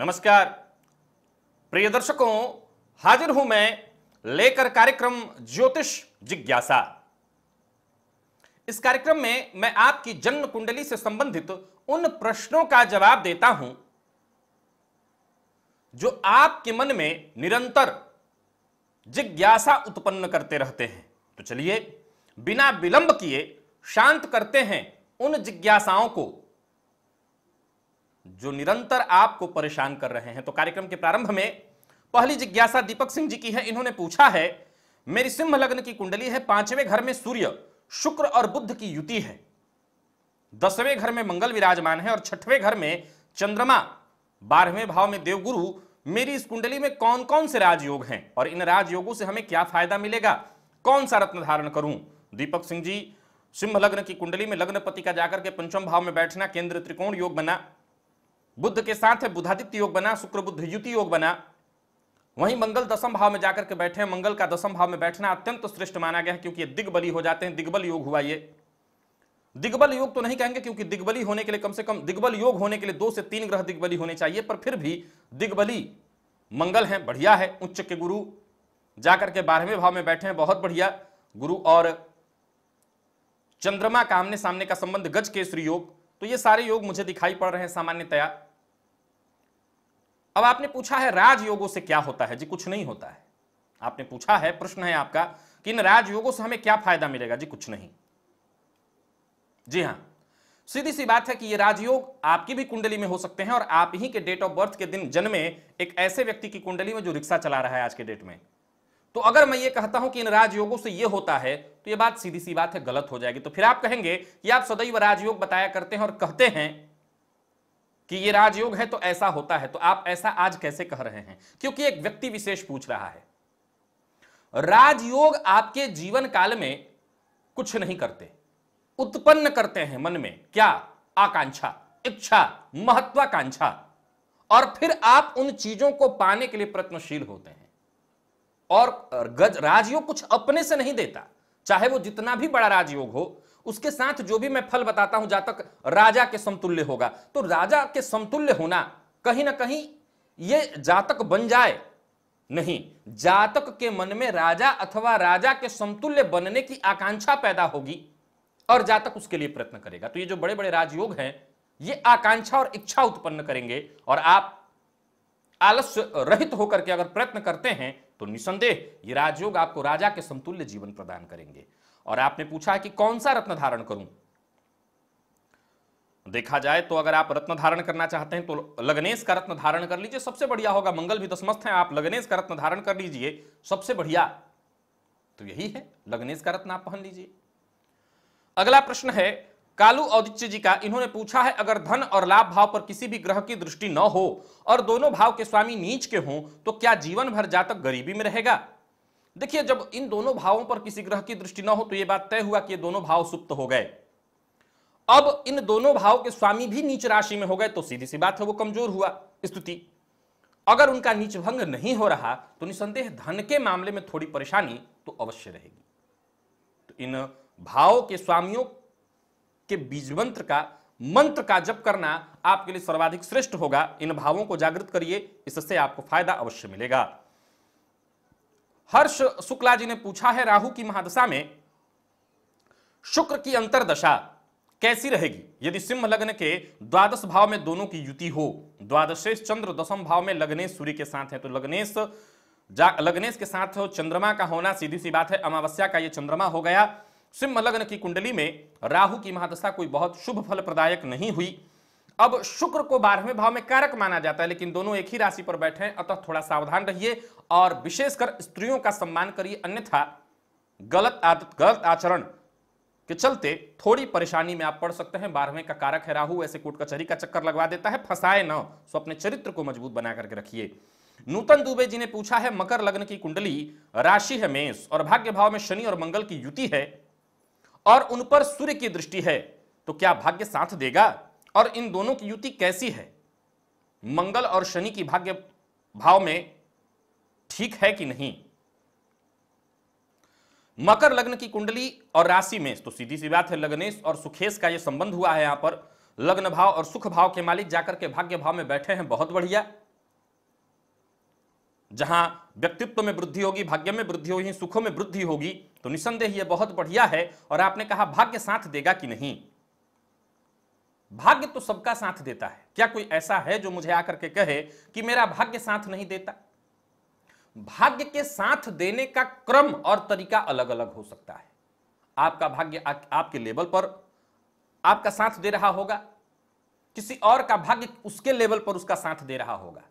नमस्कार प्रिय दर्शकों हाजिर हूं मैं लेकर कार्यक्रम ज्योतिष जिज्ञासा इस कार्यक्रम में मैं आपकी जन्म कुंडली से संबंधित उन प्रश्नों का जवाब देता हूं जो आपके मन में निरंतर जिज्ञासा उत्पन्न करते रहते हैं तो चलिए बिना विलंब किए शांत करते हैं उन जिज्ञासाओं को जो निरंतर आपको परेशान कर रहे हैं तो कार्यक्रम के प्रारंभ में पहली जिज्ञासा दीपक सिंह जी की है इन्होंने पूछा है मेरी सिंह लग्न की कुंडली है पांचवें घर में सूर्य शुक्र और बुद्ध की युति है दसवें घर में मंगल विराजमान है और छठवें घर में चंद्रमा बारहवें भाव में देवगुरु मेरी इस कुंडली में कौन कौन से राजयोग हैं और इन राजयोगों से हमें क्या फायदा मिलेगा कौन सा रत्न धारण करूं दीपक सिंह जी सिंह लग्न की कुंडली में लग्नपति का जाकर के पंचम भाव में बैठना केंद्र त्रिकोण योग बना बुद्ध के साथ है बुधादित्य योग बना शुक्र बुद्ध युति योग बना वहीं मंगल दसम भाव में जाकर के बैठे हैं मंगल का दसम भाव में बैठना अत्यंत श्रेष्ठ माना गया है क्योंकि दिग्बली हो जाते हैं दिग्बल योग हुआ ये दिग्बल योग तो नहीं कहेंगे क्योंकि दिग्बली होने के लिए कम से कम दिग्बल योग होने के लिए दो से तीन ग्रह दिग्बली होने चाहिए पर फिर भी दिग्बली मंगल है बढ़िया है उच्च के गुरु जाकर के बारहवें भाव में बैठे हैं बहुत बढ़िया गुरु और चंद्रमा का आमने सामने का संबंध गज केसरी योग तो ये सारे योग मुझे दिखाई पड़ रहे हैं सामान्यतया अब आपने पूछा है राजयोगों से क्या होता है जी कुछ नहीं होता है आपने पूछा है प्रश्न है आपका कि इन राजयोगों से हमें क्या फायदा मिलेगा जी कुछ नहीं जी हां सीधी सी बात है कि ये राजयोग आपकी भी कुंडली में हो सकते हैं और आप ही के डेट ऑफ बर्थ के दिन जन्मे एक ऐसे व्यक्ति की कुंडली में जो रिक्शा चला रहा है आज के डेट में तो अगर मैं ये कहता हूं कि इन राजयोगों से ये होता है तो ये बात सीधी सी बात है गलत हो जाएगी तो फिर आप कहेंगे कि आप सदैव राजयोग बताया करते हैं और कहते हैं कि ये राजयोग है तो ऐसा होता है तो आप ऐसा आज कैसे कह रहे हैं क्योंकि एक व्यक्ति विशेष पूछ रहा है राजयोग आपके जीवन काल में कुछ नहीं करते उत्पन्न करते हैं मन में क्या आकांक्षा इच्छा महत्वाकांक्षा और फिर आप उन चीजों को पाने के लिए प्रयत्नशील होते हैं और गज राजयोग कुछ अपने से नहीं देता चाहे वो जितना भी बड़ा राजयोग हो उसके साथ जो भी मैं फल बताता हूं जातक राजा के समतुल्य होगा तो राजा के समतुल्य होना कहीं ना कहीं ये जातक बन जाए नहीं जातक के मन में राजा अथवा राजा के समतुल्य बनने की आकांक्षा पैदा होगी और जातक उसके लिए प्रयत्न करेगा तो ये जो बड़े बड़े राजयोग हैं ये आकांक्षा और इच्छा उत्पन्न करेंगे और आप आलस्य रहित होकर के अगर प्रयत्न करते हैं तो निसंदेह ये राजयोग आपको राजा के समतुल्य जीवन प्रदान करेंगे और आपने पूछा कि कौन सा रत्न धारण करूं देखा जाए तो अगर आप रत्न धारण करना चाहते हैं तो लग्नेश का रत्न धारण कर लीजिए सबसे बढ़िया होगा मंगल भी दसमस्थ है आप लग्नेश का रत्न धारण कर लीजिए सबसे बढ़िया तो यही है लग्नेश का रत्न आप पहन लीजिए अगला प्रश्न है कालू औदित्य जी का इन्होंने पूछा है अगर धन और लाभ भाव पर किसी भी ग्रह की दृष्टि न हो और दोनों भाव के स्वामी नीच के हों तो क्या जीवन भर जातक गरीबी में रहेगा देखिए जब इन दोनों भावों पर किसी ग्रह की दृष्टि न हो तो यह बात तय हुआ कि ये दोनों भाव सुप्त हो गए अब इन दोनों भाव के स्वामी भी नीच राशि में हो गए तो सीधी सी बात है वो कमजोर हुआ स्तुति अगर उनका नीच भंग नहीं हो रहा तो निसंदेह धन के मामले में थोड़ी परेशानी तो अवश्य रहेगी तो इन भाव के स्वामियों के बीज मंत्र का मंत्र का जप करना आपके लिए सर्वाधिक श्रेष्ठ होगा इन भावों को जागृत करिए इससे आपको फायदा अवश्य मिलेगा हर्ष शुक्ला जी ने पूछा है राहु की महादशा में शुक्र की अंतरदशा कैसी रहेगी यदि सिंह लग्न के द्वादश भाव में दोनों की युति हो द्वादशेश चंद्र दशम भाव में लग्नेश सूर्य के साथ है तो लग्नेश लग्नेश के साथ हो चंद्रमा का होना सीधी सी बात है अमावस्या का यह चंद्रमा हो गया सिंह लग्न की कुंडली में राहु की महादशा कोई बहुत शुभ फल प्रदायक नहीं हुई अब शुक्र को बारहवें भाव में कारक माना जाता है लेकिन दोनों एक ही राशि पर बैठे हैं अतः थोड़ा सावधान रहिए और विशेषकर स्त्रियों का सम्मान करिए अन्यथा गलत आदत गलत आचरण के चलते थोड़ी परेशानी में आप पड़ सकते हैं बारहवें का कारक है राहु ऐसे कोट कचहरी का चक्कर लगवा देता है फंसाए न सो अपने चरित्र को मजबूत बना करके रखिए नूतन दुबे जी ने पूछा है मकर लग्न की कुंडली राशि है मेष और भाग्य भाव में शनि और मंगल की युति है और उन पर सूर्य की दृष्टि है तो क्या भाग्य साथ देगा और इन दोनों की युति कैसी है मंगल और शनि की भाग्य भाव में ठीक है कि नहीं मकर लग्न की कुंडली और राशि में तो सीधी सी बात है लग्नेश और सुखेश का यह संबंध हुआ है यहां पर लग्न भाव और सुख भाव के मालिक जाकर के भाग्य भाव में बैठे हैं बहुत बढ़िया जहां व्यक्तित्व में वृद्धि होगी भाग्य में वृद्धि होगी सुखों में वृद्धि होगी तो निसंदेह यह बहुत बढ़िया है और आपने कहा भाग्य साथ देगा कि नहीं भाग्य तो सबका साथ देता है क्या कोई ऐसा है जो मुझे आकर के कहे कि मेरा भाग्य साथ नहीं देता भाग्य के साथ देने का क्रम और तरीका अलग अलग हो सकता है आपका भाग्य आ, आपके लेवल पर आपका साथ दे रहा होगा किसी और का भाग्य उसके लेवल पर उसका साथ दे रहा होगा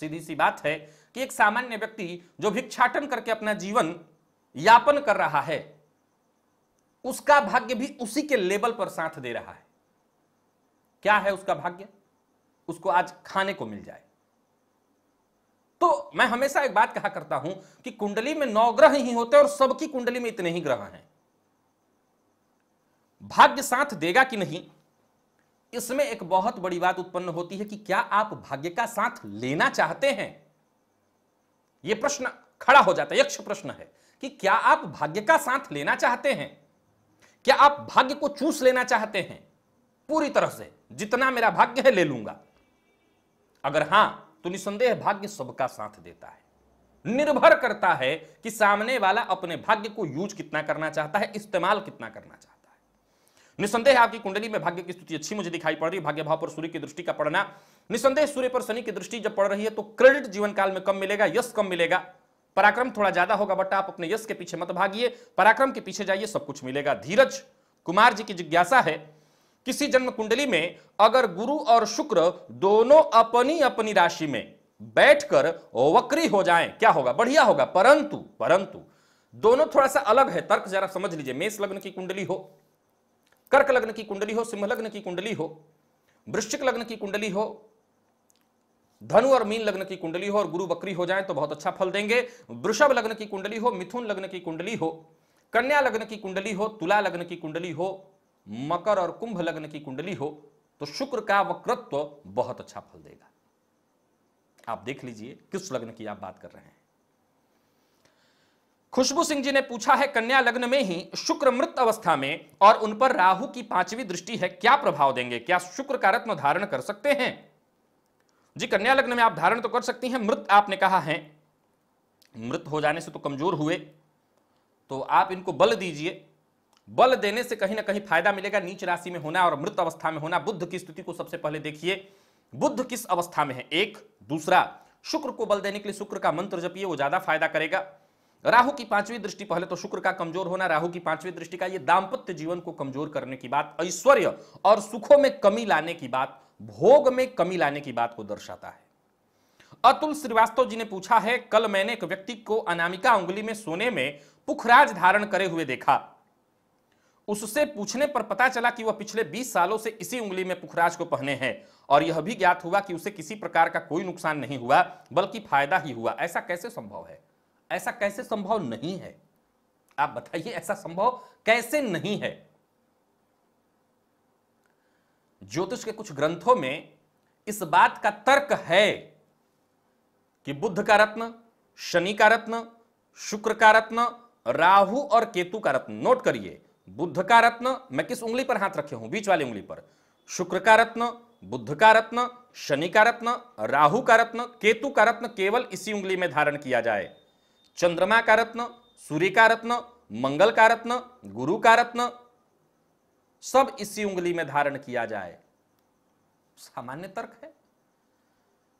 सीधी सी बात है कि एक सामान्य व्यक्ति जो भिक्षाटन करके अपना जीवन यापन कर रहा है उसका भाग्य भी उसी के लेवल पर साथ दे रहा है क्या है उसका भाग्य उसको आज खाने को मिल जाए तो मैं हमेशा एक बात कहा करता हूं कि कुंडली में नौ ग्रह ही होते हैं और सबकी कुंडली में इतने ही ग्रह हैं भाग्य साथ देगा कि नहीं इसमें एक बहुत बड़ी बात उत्पन्न होती है कि क्या आप भाग्य का साथ लेना चाहते हैं यह प्रश्न खड़ा हो जाता है यक्ष प्रश्न है कि क्या आप भाग्य का साथ लेना चाहते हैं क्या आप भाग्य को चूस लेना चाहते हैं पूरी तरह से जितना मेरा भाग्य है ले लूंगा अगर हां तो निसंदेह भाग्य सबका साथ देता है निर्भर करता है कि सामने वाला अपने भाग्य को यूज कितना करना चाहता है इस्तेमाल कितना करना चाहता है निसंदेह आपकी कुंडली में भाग्य की स्थिति अच्छी मुझे दिखाई पड़ रही है भाग्य भाव पर सूर्य की दृष्टि का पड़ना निसंदेह सूर्य पर शनि की दृष्टि जब पड़ रही है तो क्रेडिट जीवन काल में कम मिलेगा यश कम मिलेगा पराक्रम थोड़ा ज्यादा होगा बट आप अपने यश के पीछे मत भागिए पराक्रम के पीछे जाइए सब कुछ मिलेगा धीरज कुमार जी की जिज्ञासा है किसी जन्म कुंडली में अगर गुरु और शुक्र दोनों अपनी अपनी राशि में बैठकर वक्री हो जाएं क्या होगा बढ़िया होगा परंतु परंतु दोनों थोड़ा सा अलग है तर्क जरा समझ लीजिए मेष लग्न की कुंडली हो कर्क लग्न की कुंडली हो सिंह लग्न की कुंडली हो वृश्चिक लग्न की कुंडली हो धनु और मीन लग्न की कुंडली हो और गुरु बकरी हो जाए तो बहुत अच्छा फल देंगे वृषभ लग्न की कुंडली हो मिथुन लग्न की कुंडली हो कन्या लग्न की कुंडली हो तुला लग्न की कुंडली हो मकर और कुंभ लग्न की कुंडली हो तो शुक्र का वक्रत्व बहुत अच्छा फल देगा आप देख लीजिए किस लग्न की आप बात कर रहे हैं खुशबू सिंह जी ने पूछा है कन्या लग्न में ही शुक्र मृत अवस्था में और उन पर राहु की पांचवी दृष्टि है क्या प्रभाव देंगे क्या शुक्र का रत्न धारण कर सकते हैं जी कन्या लग्न में आप धारण तो कर सकती हैं मृत आपने कहा है मृत हो जाने से तो कमजोर हुए तो आप इनको बल दीजिए बल देने से कहीं ना कहीं फायदा मिलेगा नीच राशि में होना और मृत अवस्था में होना बुद्ध की स्थिति को सबसे पहले देखिए बुद्ध किस अवस्था में है एक दूसरा शुक्र को बल देने के लिए शुक्र का मंत्र जपिए वो ज्यादा फायदा करेगा राहु की पांचवी दृष्टि पहले तो शुक्र का कमजोर होना राहु की पांचवी दृष्टि का ये दाम्पत्य जीवन को कमजोर करने की बात ऐश्वर्य और सुखों में कमी लाने की बात भोग में कमी लाने की बात को दर्शाता है अतुल श्रीवास्तव जी ने पूछा है कल मैंने एक व्यक्ति को अनामिका उंगली में सोने में पुखराज धारण करे हुए देखा उससे पूछने पर पता चला कि वह पिछले 20 सालों से इसी उंगली में पुखराज को पहने हैं और यह भी ज्ञात हुआ कि उसे किसी प्रकार का कोई नुकसान नहीं हुआ बल्कि फायदा ही हुआ ऐसा कैसे संभव है ऐसा कैसे संभव नहीं है आप बताइए ऐसा संभव कैसे नहीं है ज्योतिष के कुछ ग्रंथों में इस बात का तर्क है कि बुद्ध का रत्न शनि का रत्न शुक्र का रत्न राहु और केतु का रत्न नोट करिए बुद्ध का रत्न मैं किस उंगली पर हाथ रखे हूं बीच वाली उंगली पर शुक्र का रत्न बुद्ध का रत्न शनि का रत्न राहु का रत्न केतु का रत्न केवल इसी उंगली में धारण किया जाए चंद्रमा का रत्न सूर्य का रत्न मंगल का रत्न गुरु का रत्न सब इसी उंगली में धारण किया जाए सामान्य तर्क है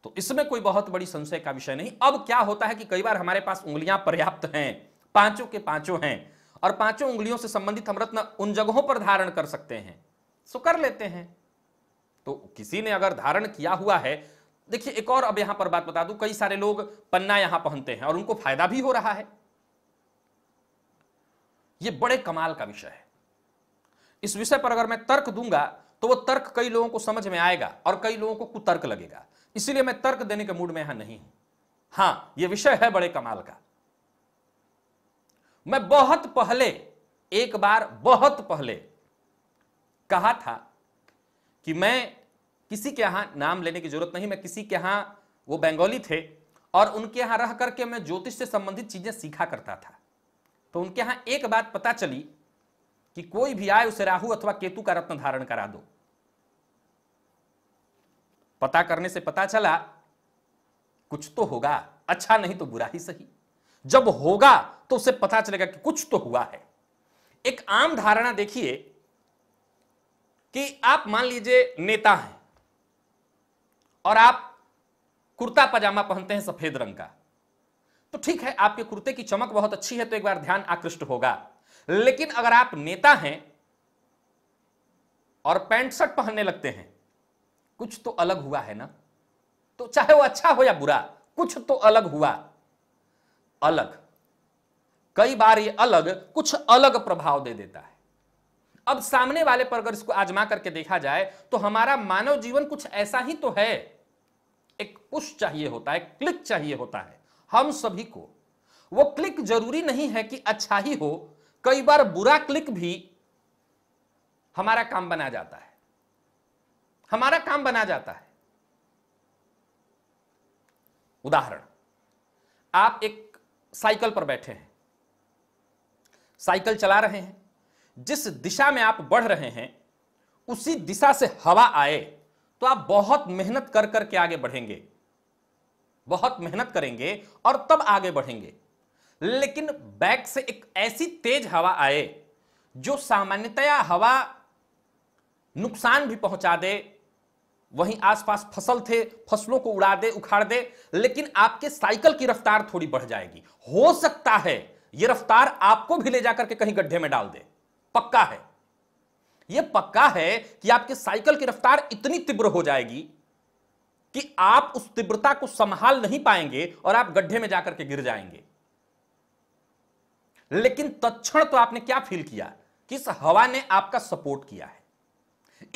तो इसमें कोई बहुत बड़ी संशय का विषय नहीं अब क्या होता है कि कई बार हमारे पास उंगलियां पर्याप्त हैं पांचों के पांचों हैं और पांचों उंगलियों से संबंधित हम रत्न उन जगहों पर धारण कर सकते हैं सो कर लेते हैं तो किसी ने अगर धारण किया हुआ है देखिए एक और अब यहां पर बात बता दूं कई सारे लोग पन्ना यहां पहनते हैं और उनको फायदा भी हो रहा है यह बड़े कमाल का विषय है इस विषय पर अगर मैं तर्क दूंगा तो वो तर्क कई लोगों को समझ में आएगा और कई लोगों को कुतर्क लगेगा इसीलिए मैं तर्क देने के मूड में यहां नहीं हूं हां यह विषय है बड़े कमाल का मैं बहुत पहले एक बार बहुत पहले कहा था कि मैं किसी के यहां नाम लेने की जरूरत नहीं मैं किसी के यहां वो बंगाली थे और उनके यहां रह करके मैं ज्योतिष से संबंधित चीजें सीखा करता था तो उनके यहां एक बात पता चली कि कोई भी आए उसे राहु अथवा केतु का रत्न धारण करा दो पता करने से पता चला कुछ तो होगा अच्छा नहीं तो बुरा ही सही जब होगा तो उसे पता चलेगा कि कुछ तो हुआ है एक आम धारणा देखिए कि आप मान लीजिए नेता हैं और आप कुर्ता पजामा पहनते हैं सफेद रंग का तो ठीक है आपके कुर्ते की चमक बहुत अच्छी है तो एक बार ध्यान आकृष्ट होगा लेकिन अगर आप नेता हैं और पैंट शर्ट पहनने लगते हैं कुछ तो अलग हुआ है ना तो चाहे वो अच्छा हो या बुरा कुछ तो अलग हुआ अलग कई बार ये अलग कुछ अलग प्रभाव दे देता है अब सामने वाले पर अगर इसको आजमा करके देखा जाए तो हमारा मानव जीवन कुछ ऐसा ही तो है एक पुश चाहिए होता है क्लिक चाहिए होता है हम सभी को वो क्लिक जरूरी नहीं है कि अच्छा ही हो कई बार बुरा क्लिक भी हमारा काम बना जाता है हमारा काम बना जाता है उदाहरण आप एक साइकिल पर बैठे हैं साइकिल चला रहे हैं जिस दिशा में आप बढ़ रहे हैं उसी दिशा से हवा आए तो आप बहुत मेहनत कर करके आगे बढ़ेंगे बहुत मेहनत करेंगे और तब आगे बढ़ेंगे लेकिन बैक से एक ऐसी तेज हवा आए जो सामान्यतया हवा नुकसान भी पहुंचा दे वहीं आसपास फसल थे फसलों को उड़ा दे उखाड़ दे लेकिन आपके साइकिल की रफ्तार थोड़ी बढ़ जाएगी हो सकता है यह रफ्तार आपको भी ले जाकर के कहीं गड्ढे में डाल दे पक्का है यह पक्का है कि आपकी साइकिल की रफ्तार इतनी तीव्र हो जाएगी कि आप उस तीव्रता को संभाल नहीं पाएंगे और आप गड्ढे में जाकर के गिर जाएंगे लेकिन तत्ण तो आपने क्या फील किया कि इस हवा ने आपका सपोर्ट किया है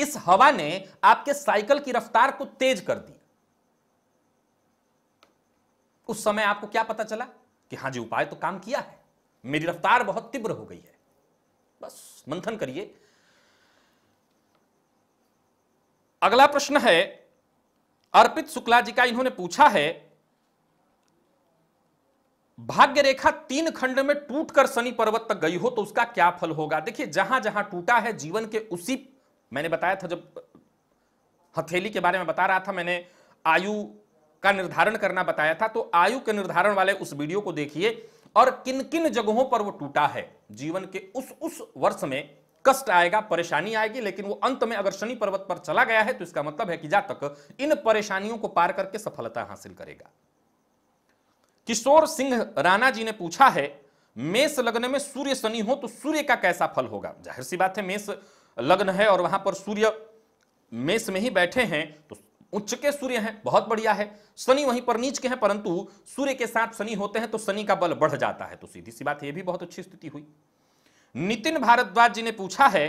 इस हवा ने आपके साइकिल की रफ्तार को तेज कर दी उस समय आपको क्या पता चला कि हां जी उपाय तो काम किया है मेरी रफ्तार बहुत तीव्र हो गई है बस मंथन करिए अगला प्रश्न है अर्पित शुक्ला जी का इन्होंने पूछा है भाग्य रेखा तीन खंड में टूटकर शनि पर्वत तक गई हो तो उसका क्या फल होगा देखिए जहां जहां टूटा है जीवन के उसी मैंने बताया था जब हथेली के बारे में बता रहा था मैंने आयु का निर्धारण करना बताया था तो आयु के निर्धारण वाले उस वीडियो को देखिए और किन किन जगहों पर वो टूटा है जीवन के उस उस वर्ष में कष्ट आएगा परेशानी आएगी लेकिन वो अंत में अगर शनि पर्वत पर चला गया है तो इसका मतलब है कि तक इन परेशानियों को पार करके सफलता हासिल करेगा किशोर सिंह राणा जी ने पूछा है मेष लग्न में सूर्य शनि हो तो सूर्य का कैसा फल होगा जाहिर सी बात है मेष लग्न है और वहां पर सूर्य मेष में ही बैठे हैं तो उच्च के सूर्य हैं बहुत बढ़िया है शनि वहीं पर नीच के हैं परंतु सूर्य के साथ शनि होते हैं तो शनि का बल बढ़ जाता है तो सीधी सी बात यह भी बहुत अच्छी स्थिति हुई नितिन भारद्वाज जी ने पूछा है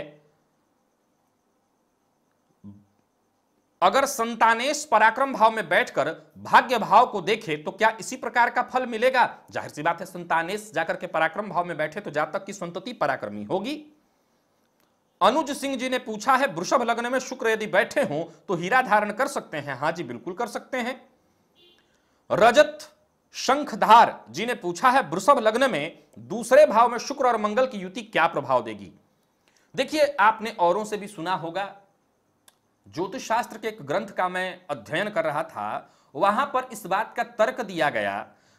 अगर संतानेश पराक्रम भाव में बैठकर भाग्य भाव को देखे तो क्या इसी प्रकार का फल मिलेगा जाहिर सी बात है संतानेश जाकर के पराक्रम भाव में बैठे तो जातक की संतति पराक्रमी होगी अनुज सिंह जी ने पूछा है वृषभ लग्न में शुक्र यदि बैठे हों तो हीरा धारण कर सकते हैं हाँ जी बिल्कुल कर सकते हैं रजत शंखधार जी ने पूछा है वृषभ लग्न में दूसरे भाव में शुक्र और मंगल की युति क्या प्रभाव देगी देखिए आपने औरों से भी सुना होगा ज्योतिष शास्त्र के एक ग्रंथ का मैं अध्ययन कर रहा था वहां पर इस बात का तर्क दिया गया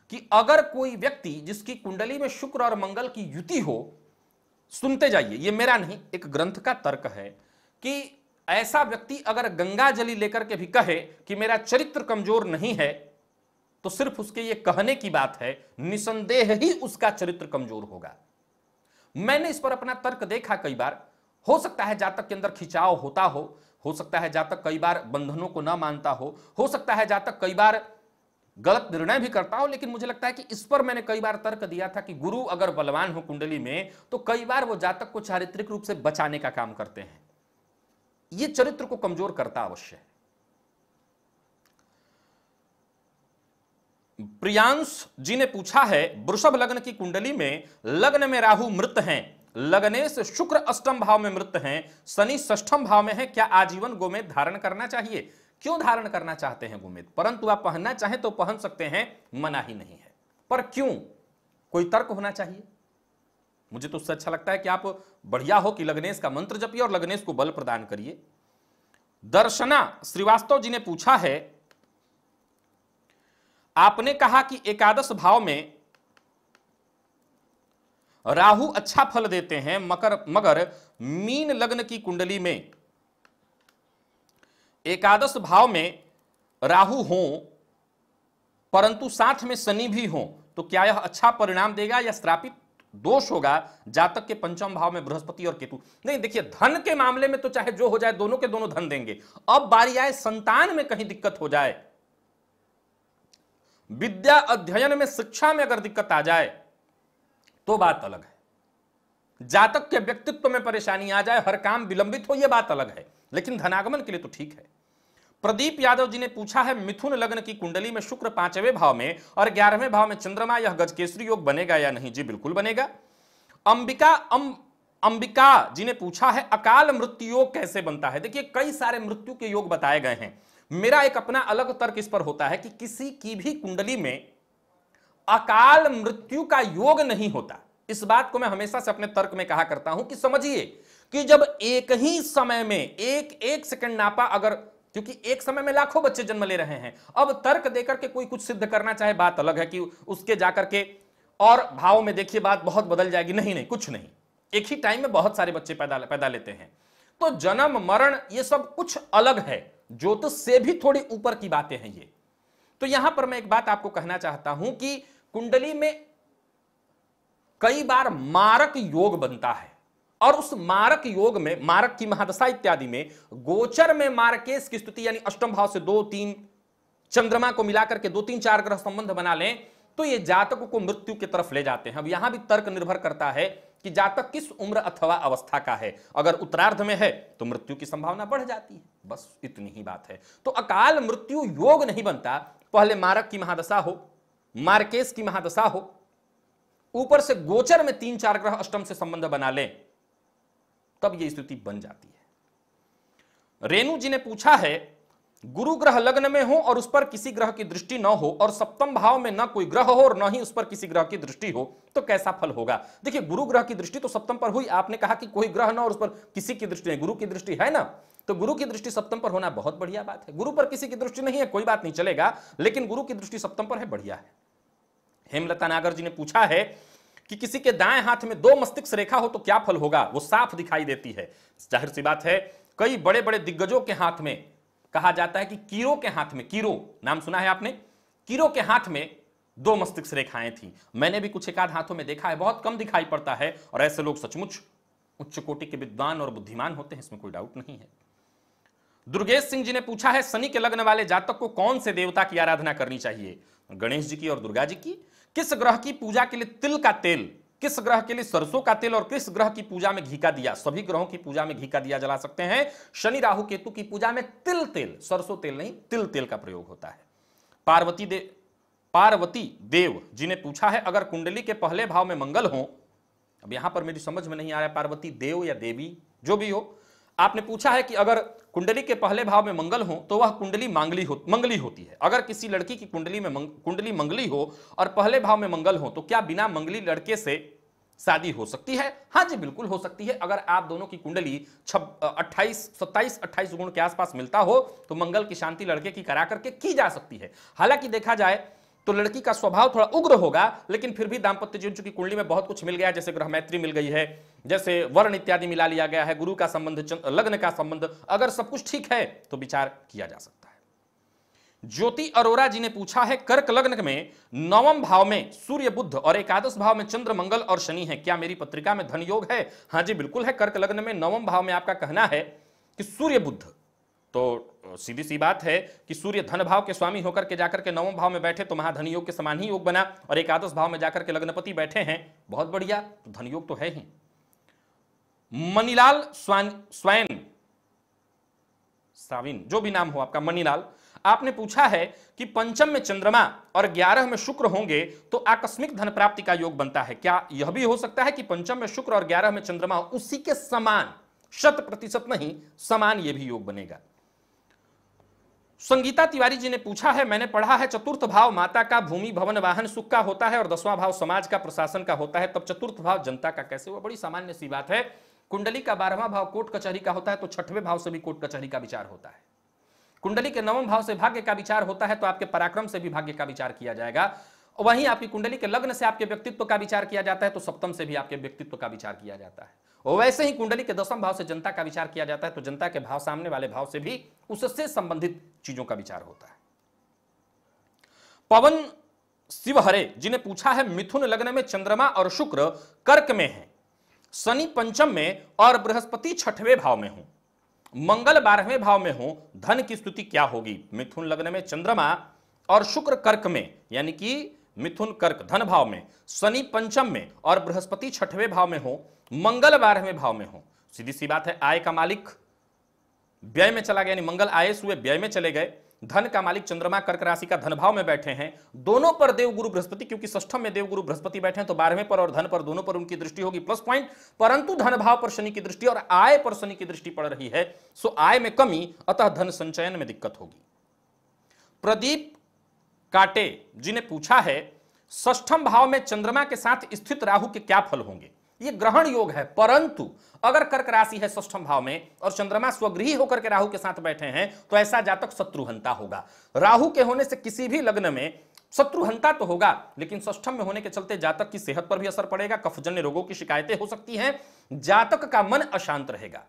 कि अगर कोई व्यक्ति जिसकी कुंडली में शुक्र और मंगल की युति हो सुनते जाइए ये मेरा नहीं एक ग्रंथ का तर्क है कि ऐसा व्यक्ति अगर गंगा जली लेकर के भी कहे कि मेरा चरित्र कमजोर नहीं है तो सिर्फ उसके ये कहने की बात है निसंदेह ही उसका चरित्र कमजोर होगा मैंने इस पर अपना तर्क देखा कई बार हो सकता है जातक के अंदर खिंचाव होता हो हो सकता है जातक कई बार बंधनों को ना मानता हो हो सकता है जातक कई बार गलत निर्णय भी करता हूं लेकिन मुझे लगता है कि इस पर मैंने कई बार तर्क दिया था कि गुरु अगर बलवान हो कुंडली में तो कई बार वो जातक को चारित्रिक रूप से बचाने का काम करते हैं ये चरित्र को कमजोर करता अवश्य है प्रियांश जी ने पूछा है वृषभ लग्न की कुंडली में लग्न में राहु मृत हैं लगने से शुक्र अष्टम भाव में मृत हैं शनि ष्टम भाव में है क्या आजीवन गोमेद धारण करना चाहिए क्यों धारण करना चाहते हैं गुमित परंतु आप पहनना चाहें तो पहन सकते हैं मना ही नहीं है पर क्यों कोई तर्क होना चाहिए मुझे तो उससे अच्छा लगता है कि आप बढ़िया हो कि लग्नेश का मंत्र जपिए और लग्नेश को बल प्रदान करिए दर्शना श्रीवास्तव जी ने पूछा है आपने कहा कि एकादश भाव में राहु अच्छा फल देते हैं मकर मगर मीन लग्न की कुंडली में एकादश भाव में राहु हो परंतु साथ में शनि भी हो तो क्या यह अच्छा परिणाम देगा या श्रापित दोष होगा जातक के पंचम भाव में बृहस्पति और केतु नहीं देखिए धन के मामले में तो चाहे जो हो जाए दोनों के दोनों धन देंगे अब बारी आए संतान में कहीं दिक्कत हो जाए विद्या अध्ययन में शिक्षा में अगर दिक्कत आ जाए तो बात अलग है जातक के व्यक्तित्व में परेशानी आ जाए हर काम विलंबित हो यह बात अलग है लेकिन धनागमन के लिए तो ठीक है प्रदीप यादव जी ने पूछा है मिथुन लग्न की कुंडली में शुक्र पांचवें भाव में और ग्यारहवें भाव में चंद्रमा यह गजकेसरी योग बनेगा या नहीं जी बिल्कुल बनेगा अंबिका अम अं, अंबिका जी ने पूछा है अकाल मृत्यु योग कैसे बनता है देखिए कई सारे मृत्यु के योग बताए गए हैं मेरा एक अपना अलग तर्क इस पर होता है कि किसी की भी कुंडली में अकाल मृत्यु का योग नहीं होता इस बात को मैं हमेशा से अपने तर्क में कहा करता हूं कि समझिए कि जब एक ही समय में एक एक सेकंड नापा अगर क्योंकि एक समय में लाखों बच्चे जन्म ले रहे हैं अब तर्क देकर के कोई कुछ सिद्ध करना चाहे बात अलग है कि उसके जाकर के और भाव में देखिए बात बहुत बदल जाएगी नहीं नहीं कुछ नहीं एक ही टाइम में बहुत सारे बच्चे पैदा पैदा लेते हैं तो जन्म मरण ये सब कुछ अलग है ज्योतिष से भी थोड़ी ऊपर की बातें हैं ये तो यहां पर मैं एक बात आपको कहना चाहता हूं कि कुंडली में कई बार मारक योग बनता है और उस मारक योग में मारक की महादशा इत्यादि में गोचर में मारकेश की स्तुति यानी अष्टम भाव से दो तीन चंद्रमा को मिलाकर के दो तीन चार ग्रह संबंध बना लें तो ये जातक को मृत्यु की तरफ ले जाते हैं अब यहां भी तर्क निर्भर करता है कि जातक किस उम्र अथवा अवस्था का है अगर उत्तरार्ध में है तो मृत्यु की संभावना बढ़ जाती है बस इतनी ही बात है तो अकाल मृत्यु योग नहीं बनता पहले मारक की महादशा हो मार्केश की महादशा हो ऊपर से गोचर में तीन चार ग्रह अष्टम से संबंध बना लें तब यह स्थिति बन जाती है रेणु जी ने पूछा है गुरु ग्रह लग्न में हो और उस पर किसी ग्रह की दृष्टि न हो और सप्तम भाव में न कोई ग्रह हो और न ही उस पर किसी ग्रह की दृष्टि हो तो कैसा फल होगा देखिए गुरु ग्रह की दृष्टि तो सप्तम पर हुई आपने कहा कि कोई ग्रह ना और उस पर किसी की दृष्टि नहीं गुरु की दृष्टि है ना तो गुरु की दृष्टि सप्तम पर होना बहुत बढ़िया बात है गुरु पर किसी की दृष्टि नहीं है कोई बात नहीं चलेगा लेकिन गुरु की दृष्टि सप्तम पर है बढ़िया है हेमलता नागर जी ने पूछा है कि किसी के दाएं हाथ में दो मस्तिष्क रेखा हो तो क्या फल होगा वो साफ दिखाई देती है जाहिर सी बात है कई बड़े बड़े दिग्गजों के हाथ में कहा जाता है कि कीरो के हाथ में कीरो नाम सुना है आपने कीरो के हाथ में दो मस्तिष्क रेखाएं थी मैंने भी कुछ एकाध हाथों में देखा है बहुत कम दिखाई पड़ता है और ऐसे लोग सचमुच उच्च कोटि के विद्वान और बुद्धिमान होते हैं इसमें कोई डाउट नहीं है दुर्गेश सिंह जी ने पूछा है शनि के लग्न वाले जातक को कौन से देवता की आराधना करनी चाहिए गणेश जी की और दुर्गा जी की किस ग्रह की पूजा के लिए तिल का तेल किस ग्रह के लिए सरसों का तेल और किस ग्रह की पूजा में घी का दिया सभी ग्रहों की पूजा में घी का दिया जला सकते हैं शनि राहु केतु की पूजा में तिल तेल सरसों तेल नहीं तिल तेल का प्रयोग होता है पार्वती देव पार्वती देव जिन्हें पूछा है अगर कुंडली के पहले भाव में मंगल हो अब यहां पर मेरी समझ में नहीं आ रहा पार्वती देव या देवी जो भी हो आपने पूछा है कि अगर कुंडली के पहले भाव में मंगल हो तो वह कुंडली मांगली हो मंगली होती है अगर किसी लड़की की कुंडली में मंग, कुंडली मंगली हो और पहले भाव में मंगल हो तो क्या बिना मंगली लड़के से शादी हो सकती है हाँ जी बिल्कुल हो सकती है अगर आप दोनों की कुंडली छब अट्ठाईस सत्ताईस अट्ठाईस गुण के आसपास मिलता हो तो मंगल की शांति लड़के की करा करके की जा सकती है हालांकि देखा जाए तो लड़की का स्वभाव थोड़ा उग्र होगा लेकिन फिर भी दाम्पत्य जीवन चूंकि कुंडली में बहुत कुछ मिल गया जैसे ग्रह मैत्री मिल गई है जैसे वर्ण इत्यादि मिला लिया गया है गुरु का संबंध लग्न का संबंध अगर सब कुछ ठीक है तो विचार किया जा सकता है ज्योति अरोरा जी ने पूछा है कर्क लग्न में नवम भाव में सूर्य बुद्ध और एकादश भाव में चंद्र मंगल और शनि है क्या मेरी पत्रिका में धन योग है हाँ जी बिल्कुल है कर्क लग्न में नवम भाव में आपका कहना है कि सूर्य बुद्ध तो सीधी सी बात है कि सूर्य धन भाव के स्वामी होकर के जाकर के नवम भाव में बैठे तो महाधन योग के समान ही योग बना और एकादश भाव में जाकर के लग्नपति बैठे हैं बहुत बढ़िया तो धन योग तो है ही मनीलाल स्वयं साविन जो भी नाम हो आपका मनीलाल आपने पूछा है कि पंचम में चंद्रमा और ग्यारह में शुक्र होंगे तो आकस्मिक धन प्राप्ति का योग बनता है क्या यह भी हो सकता है कि पंचम में शुक्र और ग्यारह में चंद्रमा उसी के समान शत प्रतिशत नहीं समान यह भी योग बनेगा संगीता तिवारी जी ने पूछा है मैंने पढ़ा है चतुर्थ भाव माता का भूमि भवन वाहन सुख का होता है और दसवां भाव समाज का प्रशासन का होता है तब चतुर्थ भाव जनता का कैसे हुआ बड़ी सामान्य सी बात है कुंडली का बारहवां भाव कोर्ट कचहरी का होता है तो छठवें भाव से भी कोर्ट कचहरी का विचार होता है कुंडली के नवम भाव से भाग्य का विचार होता है तो आपके पराक्रम से भी भाग्य का विचार किया जाएगा वहीं आपकी कुंडली के लग्न से आपके व्यक्तित्व का विचार किया जाता है तो सप्तम से भी आपके व्यक्तित्व का विचार किया जाता है वैसे ही कुंडली के दसम भाव से जनता का विचार किया जाता है तो जनता के भाव सामने वाले भाव से भी उससे संबंधित चीजों का विचार होता है पवन शिवहरे जिन्हें पूछा है मिथुन लग्न में चंद्रमा और शुक्र कर्क में है शनि पंचम में और बृहस्पति छठवें भाव में हूं मंगल बारहवें भाव में हो धन की स्तुति क्या होगी मिथुन लग्न में चंद्रमा और शुक्र कर्क में यानी कि मिथुन कर्क धन भाव में शनि पंचम में और बृहस्पति छठवें भाव में हो मंगल बारहवें भाव में हो सीधी सी बात है आय का मालिक व्यय में चला गया यानी मंगल आय हुए व्यय में चले गए धन का मालिक चंद्रमा कर्क राशि का धन भाव में बैठे हैं दोनों पर देवगुरु बृहस्पति क्योंकि षष्ठम में देवगुरु बृहस्पति बैठे हैं तो बारहवें पर और धन पर दोनों पर उनकी दृष्टि होगी प्लस पॉइंट परंतु धन भाव पर शनि की दृष्टि और आय पर शनि की दृष्टि पड़ रही है सो आय में कमी अतः धन संचयन में दिक्कत होगी प्रदीप काटे जी ने पूछा है ष्ठम भाव में चंद्रमा के साथ स्थित राहु के क्या फल होंगे ये ग्रहण योग है परंतु अगर कर्क राशि है ष्ठम भाव में और चंद्रमा स्वगृही होकर के राहु के साथ बैठे हैं तो ऐसा जातक शत्रुहंता होगा राहु के होने से किसी भी लग्न में शत्रुहंता तो होगा लेकिन ष्ठम में होने के चलते जातक की सेहत पर भी असर पड़ेगा कफजन्य रोगों की शिकायतें हो सकती हैं जातक का मन अशांत रहेगा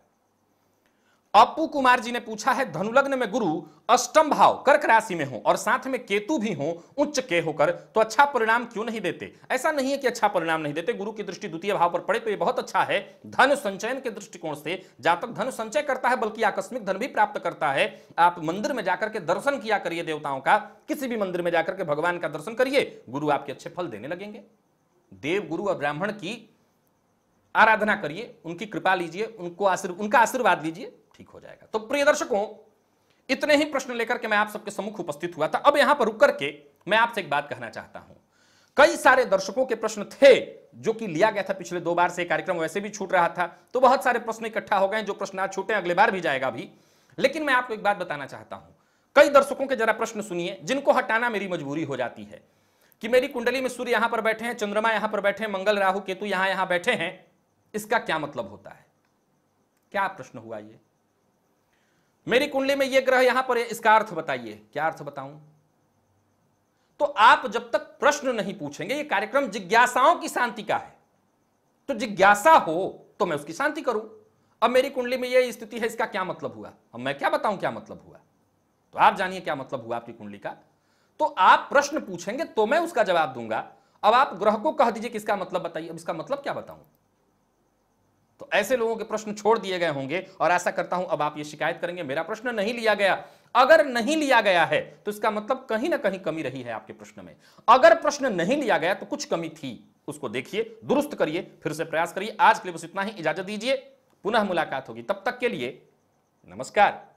अपू कुमार जी ने पूछा है धनुलग्न में गुरु अष्टम भाव कर्क राशि में हो और साथ में केतु भी हो उच्च के होकर तो अच्छा परिणाम क्यों नहीं देते ऐसा नहीं है कि अच्छा परिणाम नहीं देते गुरु की दृष्टि द्वितीय भाव पर पड़े तो ये बहुत अच्छा है धन संचयन के दृष्टिकोण से जातक धन संचय करता है बल्कि आकस्मिक धन भी प्राप्त करता है आप मंदिर में जाकर के दर्शन किया करिए देवताओं का किसी भी मंदिर में जाकर के भगवान का दर्शन करिए गुरु आपके अच्छे फल देने लगेंगे देव गुरु और ब्राह्मण की आराधना करिए उनकी कृपा लीजिए उनको उनका आशीर्वाद लीजिए ठीक हो जाएगा तो प्रिय दर्शकों इतने ही प्रश्न लेकर के मैं आप सबके सम्मुख उपस्थित हुआ था अब यहां पर रुक करके मैं आपसे एक बात कहना चाहता हूं कई सारे दर्शकों के प्रश्न थे जो कि लिया गया था पिछले दो बार से कार्यक्रम वैसे भी छूट रहा था तो बहुत सारे प्रश्न इकट्ठा हो गए जो प्रश्न आज छूटे अगले बार भी जाएगा भी लेकिन मैं आपको एक बात बताना चाहता हूं कई दर्शकों के जरा प्रश्न सुनिए जिनको हटाना मेरी मजबूरी हो जाती है कि मेरी कुंडली में सूर्य यहां पर बैठे हैं चंद्रमा यहां पर बैठे हैं मंगल राहु केतु यहां यहां बैठे हैं इसका क्या मतलब होता है क्या प्रश्न हुआ ये मेरी कुंडली में यह ग्रह यहां पर है इसका अर्थ बताइए क्या अर्थ बताऊं तो आप जब तक प्रश्न नहीं पूछेंगे ये कार्यक्रम जिज्ञासाओं की शांति का है तो जिज्ञासा हो तो मैं उसकी शांति करूं अब मेरी कुंडली में यह स्थिति है इसका क्या मतलब हुआ अब मैं क्या बताऊं क्या मतलब हुआ तो आप जानिए क्या मतलब हुआ आपकी कुंडली का तो आप प्रश्न पूछेंगे तो मैं उसका जवाब दूंगा अब आप ग्रह को कह दीजिए किसका मतलब बताइए अब इसका मतलब क्या बताऊं तो ऐसे लोगों के प्रश्न छोड़ दिए गए होंगे और ऐसा करता हूं अब आप ये शिकायत करेंगे मेरा प्रश्न नहीं लिया गया अगर नहीं लिया गया है तो इसका मतलब कहीं ना कहीं कमी रही है आपके प्रश्न में अगर प्रश्न नहीं लिया गया तो कुछ कमी थी उसको देखिए दुरुस्त करिए फिर से प्रयास करिए आज के लिए बस इतना ही इजाजत दीजिए पुनः मुलाकात होगी तब तक के लिए नमस्कार